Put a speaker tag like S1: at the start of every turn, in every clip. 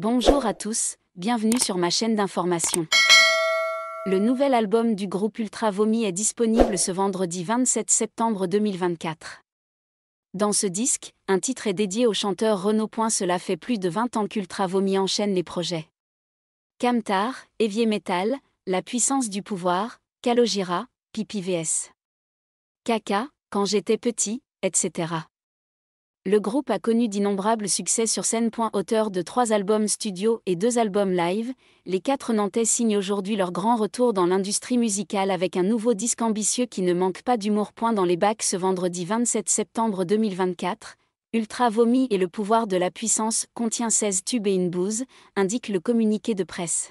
S1: Bonjour à tous, bienvenue sur ma chaîne d'information. Le nouvel album du groupe Ultra Vomi est disponible ce vendredi 27 septembre 2024. Dans ce disque, un titre est dédié au chanteur Renaud Point. Cela fait plus de 20 ans qu'Ultra Vomi enchaîne les projets. Camtar, Évier Metal, La puissance du pouvoir, Calogira, Pipi VS. Caca, quand j'étais petit, etc le groupe a connu d'innombrables succès sur scène. Auteur de trois albums studio et deux albums live, les quatre Nantais signent aujourd'hui leur grand retour dans l'industrie musicale avec un nouveau disque ambitieux qui ne manque pas d'humour. Dans les bacs ce vendredi 27 septembre 2024, Ultra Vomi et le pouvoir de la puissance contient 16 tubes et une bouse, indique le communiqué de presse.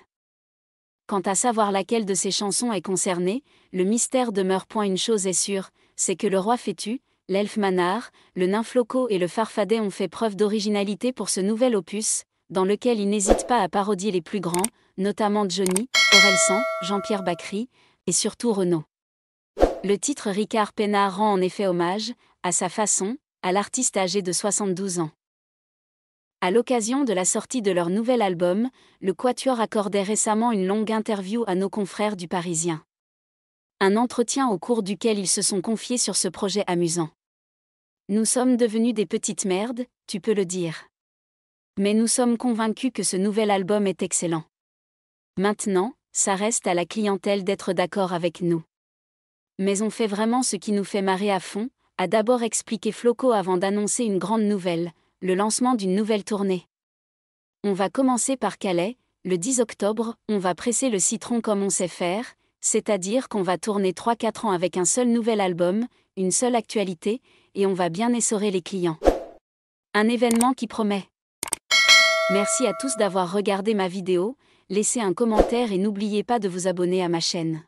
S1: Quant à savoir laquelle de ces chansons est concernée, le mystère demeure. point Une chose est sûre, c'est que le roi fait-tu l'elfe Manard, le nain Floco et le Farfadet ont fait preuve d'originalité pour ce nouvel opus, dans lequel ils n'hésitent pas à parodier les plus grands, notamment Johnny, San, Jean-Pierre Bacry, et surtout Renaud. Le titre Ricard Pénard rend en effet hommage, à sa façon, à l'artiste âgé de 72 ans. À l'occasion de la sortie de leur nouvel album, le Quatuor accordait récemment une longue interview à nos confrères du Parisien un entretien au cours duquel ils se sont confiés sur ce projet amusant. Nous sommes devenus des petites merdes, tu peux le dire. Mais nous sommes convaincus que ce nouvel album est excellent. Maintenant, ça reste à la clientèle d'être d'accord avec nous. Mais on fait vraiment ce qui nous fait marrer à fond, a d'abord expliqué Floco avant d'annoncer une grande nouvelle, le lancement d'une nouvelle tournée. On va commencer par Calais, le 10 octobre, on va presser le citron comme on sait faire, c'est-à-dire qu'on va tourner 3-4 ans avec un seul nouvel album, une seule actualité, et on va bien essorer les clients. Un événement qui promet. Merci à tous d'avoir regardé ma vidéo, laissez un commentaire et n'oubliez pas de vous abonner à ma chaîne.